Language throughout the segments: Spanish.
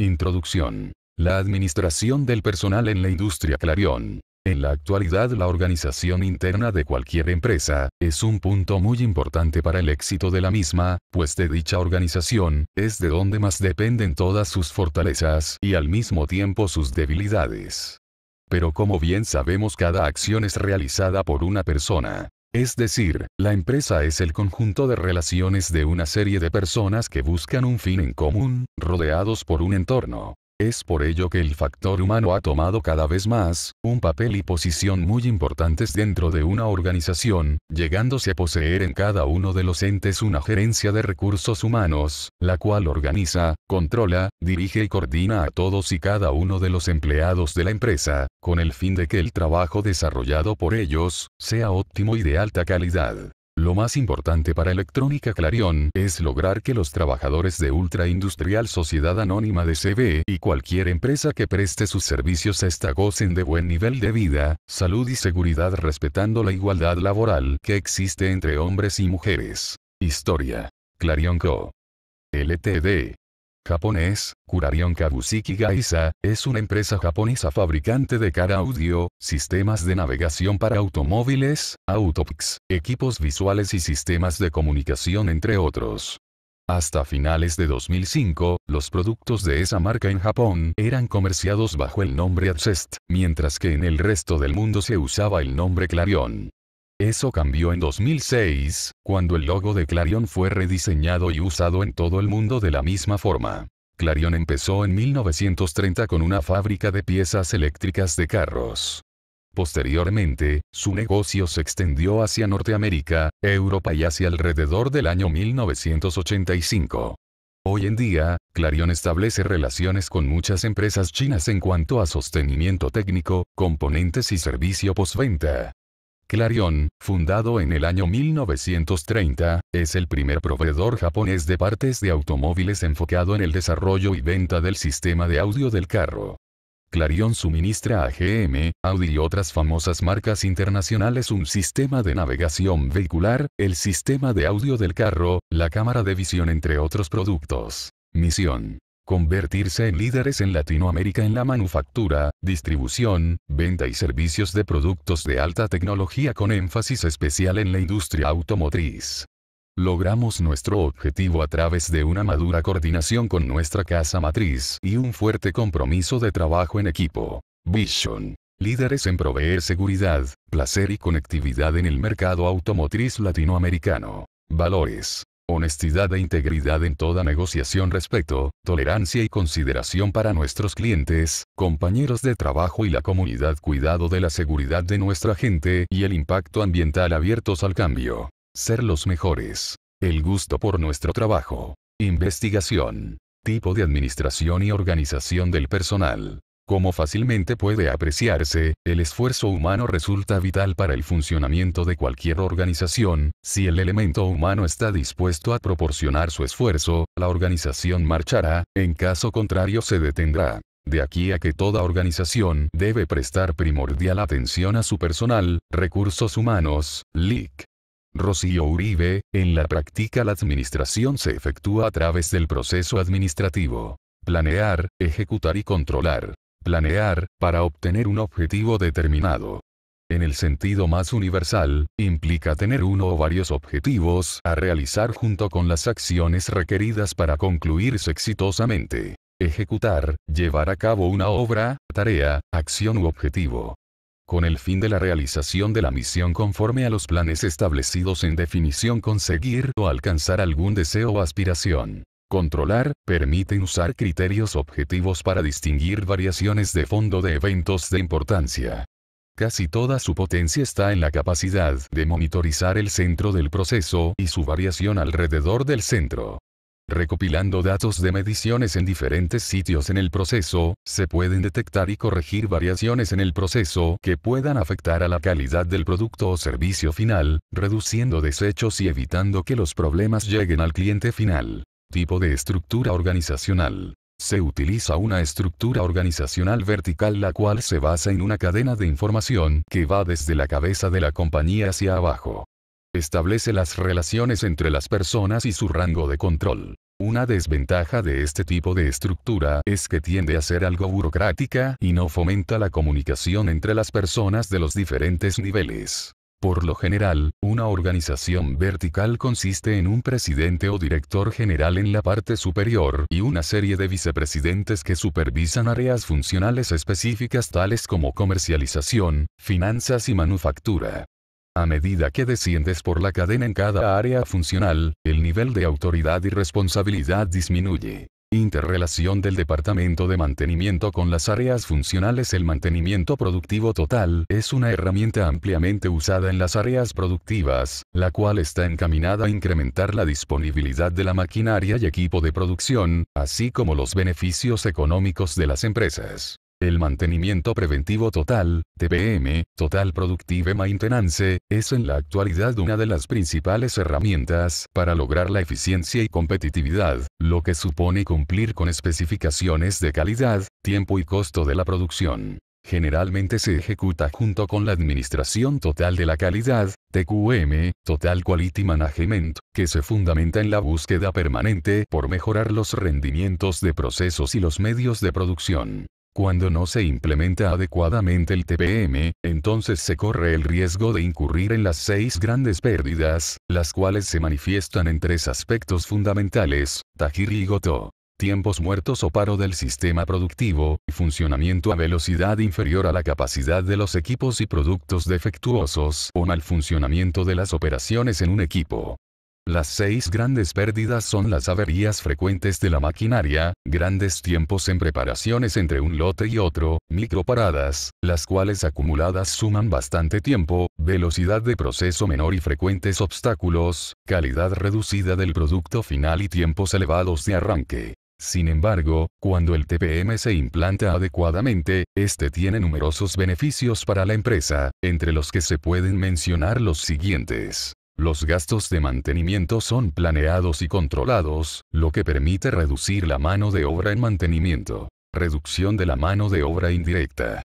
Introducción. La administración del personal en la industria Clarion. En la actualidad la organización interna de cualquier empresa es un punto muy importante para el éxito de la misma, pues de dicha organización es de donde más dependen todas sus fortalezas y al mismo tiempo sus debilidades. Pero como bien sabemos cada acción es realizada por una persona, es decir, la empresa es el conjunto de relaciones de una serie de personas que buscan un fin en común, rodeados por un entorno. Es por ello que el factor humano ha tomado cada vez más, un papel y posición muy importantes dentro de una organización, llegándose a poseer en cada uno de los entes una gerencia de recursos humanos, la cual organiza, controla, dirige y coordina a todos y cada uno de los empleados de la empresa, con el fin de que el trabajo desarrollado por ellos, sea óptimo y de alta calidad. Lo más importante para Electrónica Clarion es lograr que los trabajadores de Ultra Industrial Sociedad Anónima de CB y cualquier empresa que preste sus servicios a esta gocen de buen nivel de vida, salud y seguridad respetando la igualdad laboral que existe entre hombres y mujeres. Historia. Clarion Co. LTD japonés, Kurarion Kabusiki Gaisa, es una empresa japonesa fabricante de cara audio, sistemas de navegación para automóviles, autopics, equipos visuales y sistemas de comunicación entre otros. Hasta finales de 2005, los productos de esa marca en Japón eran comerciados bajo el nombre Adzest, mientras que en el resto del mundo se usaba el nombre Clarion. Eso cambió en 2006, cuando el logo de Clarion fue rediseñado y usado en todo el mundo de la misma forma. Clarion empezó en 1930 con una fábrica de piezas eléctricas de carros. Posteriormente, su negocio se extendió hacia Norteamérica, Europa y hacia alrededor del año 1985. Hoy en día, Clarion establece relaciones con muchas empresas chinas en cuanto a sostenimiento técnico, componentes y servicio postventa. Clarion, fundado en el año 1930, es el primer proveedor japonés de partes de automóviles enfocado en el desarrollo y venta del sistema de audio del carro. Clarion suministra a GM, Audi y otras famosas marcas internacionales un sistema de navegación vehicular, el sistema de audio del carro, la cámara de visión entre otros productos. Misión convertirse en líderes en Latinoamérica en la manufactura, distribución, venta y servicios de productos de alta tecnología con énfasis especial en la industria automotriz. Logramos nuestro objetivo a través de una madura coordinación con nuestra casa matriz y un fuerte compromiso de trabajo en equipo. Vision. Líderes en proveer seguridad, placer y conectividad en el mercado automotriz latinoamericano. Valores honestidad e integridad en toda negociación respeto, tolerancia y consideración para nuestros clientes, compañeros de trabajo y la comunidad cuidado de la seguridad de nuestra gente y el impacto ambiental abiertos al cambio. Ser los mejores. El gusto por nuestro trabajo. Investigación. Tipo de administración y organización del personal. Como fácilmente puede apreciarse, el esfuerzo humano resulta vital para el funcionamiento de cualquier organización, si el elemento humano está dispuesto a proporcionar su esfuerzo, la organización marchará, en caso contrario se detendrá. De aquí a que toda organización debe prestar primordial atención a su personal, recursos humanos, LIC. Rocío Uribe, en la práctica la administración se efectúa a través del proceso administrativo. Planear, ejecutar y controlar planear, para obtener un objetivo determinado. En el sentido más universal, implica tener uno o varios objetivos a realizar junto con las acciones requeridas para concluirse exitosamente. Ejecutar, llevar a cabo una obra, tarea, acción u objetivo. Con el fin de la realización de la misión conforme a los planes establecidos en definición conseguir o alcanzar algún deseo o aspiración. Controlar, permite usar criterios objetivos para distinguir variaciones de fondo de eventos de importancia. Casi toda su potencia está en la capacidad de monitorizar el centro del proceso y su variación alrededor del centro. Recopilando datos de mediciones en diferentes sitios en el proceso, se pueden detectar y corregir variaciones en el proceso que puedan afectar a la calidad del producto o servicio final, reduciendo desechos y evitando que los problemas lleguen al cliente final. Tipo de estructura organizacional. Se utiliza una estructura organizacional vertical la cual se basa en una cadena de información que va desde la cabeza de la compañía hacia abajo. Establece las relaciones entre las personas y su rango de control. Una desventaja de este tipo de estructura es que tiende a ser algo burocrática y no fomenta la comunicación entre las personas de los diferentes niveles. Por lo general, una organización vertical consiste en un presidente o director general en la parte superior y una serie de vicepresidentes que supervisan áreas funcionales específicas tales como comercialización, finanzas y manufactura. A medida que desciendes por la cadena en cada área funcional, el nivel de autoridad y responsabilidad disminuye. Interrelación del departamento de mantenimiento con las áreas funcionales El mantenimiento productivo total es una herramienta ampliamente usada en las áreas productivas, la cual está encaminada a incrementar la disponibilidad de la maquinaria y equipo de producción, así como los beneficios económicos de las empresas. El mantenimiento preventivo total, TPM, Total Productive Maintenance, es en la actualidad una de las principales herramientas para lograr la eficiencia y competitividad, lo que supone cumplir con especificaciones de calidad, tiempo y costo de la producción. Generalmente se ejecuta junto con la Administración Total de la Calidad, TQM, Total Quality Management, que se fundamenta en la búsqueda permanente por mejorar los rendimientos de procesos y los medios de producción. Cuando no se implementa adecuadamente el TPM, entonces se corre el riesgo de incurrir en las seis grandes pérdidas, las cuales se manifiestan en tres aspectos fundamentales, Tajiri y Goto. Tiempos muertos o paro del sistema productivo, funcionamiento a velocidad inferior a la capacidad de los equipos y productos defectuosos o mal funcionamiento de las operaciones en un equipo. Las seis grandes pérdidas son las averías frecuentes de la maquinaria, grandes tiempos en preparaciones entre un lote y otro, microparadas, las cuales acumuladas suman bastante tiempo, velocidad de proceso menor y frecuentes obstáculos, calidad reducida del producto final y tiempos elevados de arranque. Sin embargo, cuando el TPM se implanta adecuadamente, este tiene numerosos beneficios para la empresa, entre los que se pueden mencionar los siguientes. Los gastos de mantenimiento son planeados y controlados, lo que permite reducir la mano de obra en mantenimiento. Reducción de la mano de obra indirecta.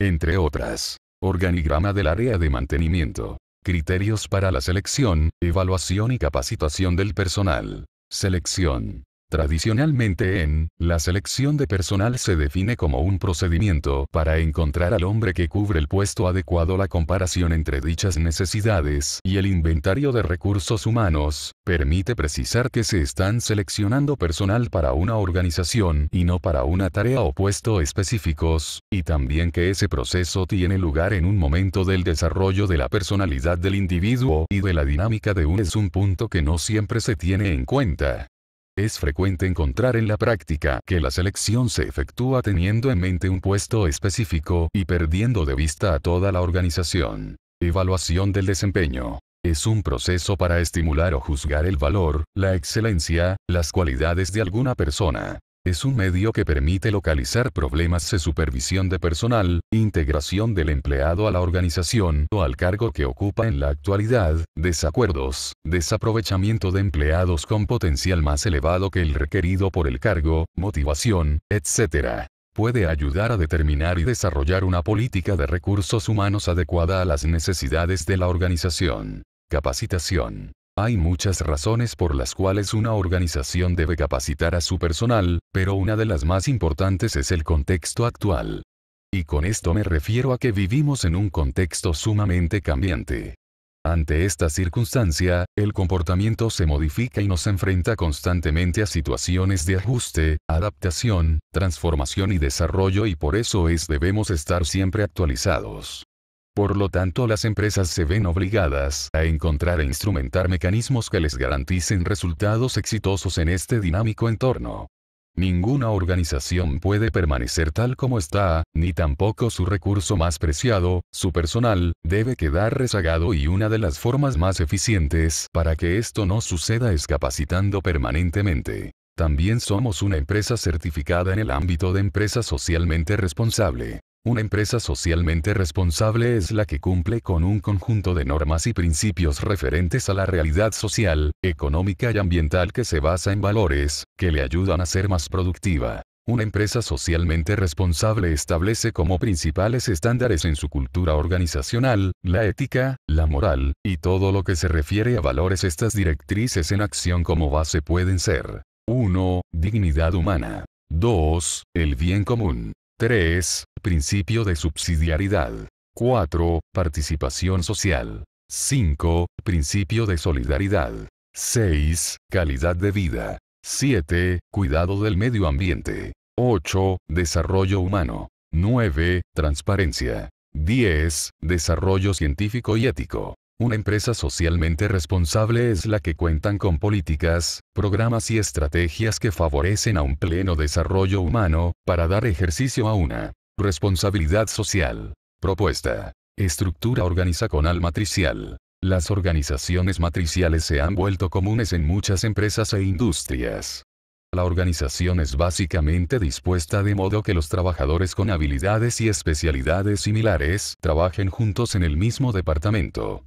Entre otras. Organigrama del área de mantenimiento. Criterios para la selección, evaluación y capacitación del personal. Selección. Tradicionalmente en, la selección de personal se define como un procedimiento para encontrar al hombre que cubre el puesto adecuado. La comparación entre dichas necesidades y el inventario de recursos humanos permite precisar que se están seleccionando personal para una organización y no para una tarea o puesto específicos, y también que ese proceso tiene lugar en un momento del desarrollo de la personalidad del individuo y de la dinámica de un es un punto que no siempre se tiene en cuenta. Es frecuente encontrar en la práctica que la selección se efectúa teniendo en mente un puesto específico y perdiendo de vista a toda la organización. Evaluación del desempeño. Es un proceso para estimular o juzgar el valor, la excelencia, las cualidades de alguna persona. Es un medio que permite localizar problemas de supervisión de personal, integración del empleado a la organización o al cargo que ocupa en la actualidad, desacuerdos, desaprovechamiento de empleados con potencial más elevado que el requerido por el cargo, motivación, etc puede ayudar a determinar y desarrollar una política de recursos humanos adecuada a las necesidades de la organización. Capacitación. Hay muchas razones por las cuales una organización debe capacitar a su personal, pero una de las más importantes es el contexto actual. Y con esto me refiero a que vivimos en un contexto sumamente cambiante. Ante esta circunstancia, el comportamiento se modifica y nos enfrenta constantemente a situaciones de ajuste, adaptación, transformación y desarrollo y por eso es debemos estar siempre actualizados. Por lo tanto las empresas se ven obligadas a encontrar e instrumentar mecanismos que les garanticen resultados exitosos en este dinámico entorno. Ninguna organización puede permanecer tal como está, ni tampoco su recurso más preciado, su personal, debe quedar rezagado y una de las formas más eficientes para que esto no suceda es capacitando permanentemente. También somos una empresa certificada en el ámbito de empresa socialmente responsable. Una empresa socialmente responsable es la que cumple con un conjunto de normas y principios referentes a la realidad social, económica y ambiental que se basa en valores, que le ayudan a ser más productiva. Una empresa socialmente responsable establece como principales estándares en su cultura organizacional, la ética, la moral, y todo lo que se refiere a valores. Estas directrices en acción como base pueden ser 1. Dignidad humana. 2. El bien común. 3. Principio de subsidiariedad. 4. Participación social. 5. Principio de solidaridad. 6. Calidad de vida. 7. Cuidado del medio ambiente. 8. Desarrollo humano. 9. Transparencia. 10. Desarrollo científico y ético. Una empresa socialmente responsable es la que cuentan con políticas, programas y estrategias que favorecen a un pleno desarrollo humano, para dar ejercicio a una responsabilidad social. Propuesta. Estructura organizacional matricial. Las organizaciones matriciales se han vuelto comunes en muchas empresas e industrias. La organización es básicamente dispuesta de modo que los trabajadores con habilidades y especialidades similares trabajen juntos en el mismo departamento.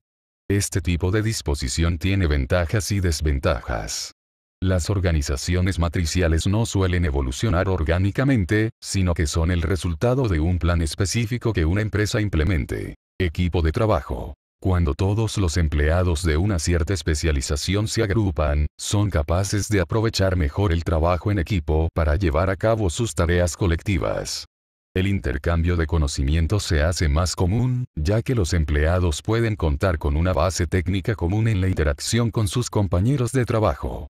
Este tipo de disposición tiene ventajas y desventajas. Las organizaciones matriciales no suelen evolucionar orgánicamente, sino que son el resultado de un plan específico que una empresa implemente. Equipo de trabajo. Cuando todos los empleados de una cierta especialización se agrupan, son capaces de aprovechar mejor el trabajo en equipo para llevar a cabo sus tareas colectivas el intercambio de conocimientos se hace más común, ya que los empleados pueden contar con una base técnica común en la interacción con sus compañeros de trabajo.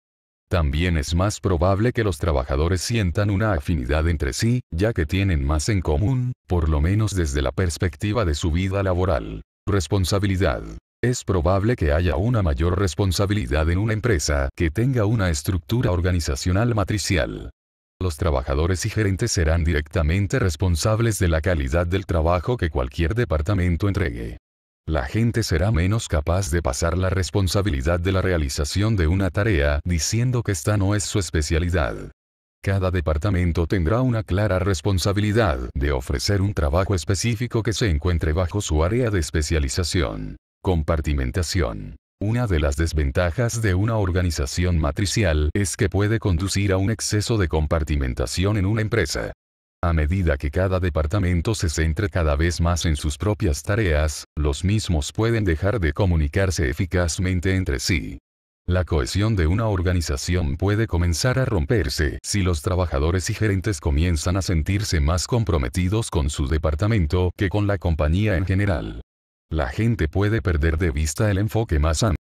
También es más probable que los trabajadores sientan una afinidad entre sí, ya que tienen más en común, por lo menos desde la perspectiva de su vida laboral. Responsabilidad. Es probable que haya una mayor responsabilidad en una empresa que tenga una estructura organizacional matricial. Los trabajadores y gerentes serán directamente responsables de la calidad del trabajo que cualquier departamento entregue. La gente será menos capaz de pasar la responsabilidad de la realización de una tarea diciendo que esta no es su especialidad. Cada departamento tendrá una clara responsabilidad de ofrecer un trabajo específico que se encuentre bajo su área de especialización. Compartimentación. Una de las desventajas de una organización matricial es que puede conducir a un exceso de compartimentación en una empresa. A medida que cada departamento se centra cada vez más en sus propias tareas, los mismos pueden dejar de comunicarse eficazmente entre sí. La cohesión de una organización puede comenzar a romperse si los trabajadores y gerentes comienzan a sentirse más comprometidos con su departamento que con la compañía en general la gente puede perder de vista el enfoque más amplio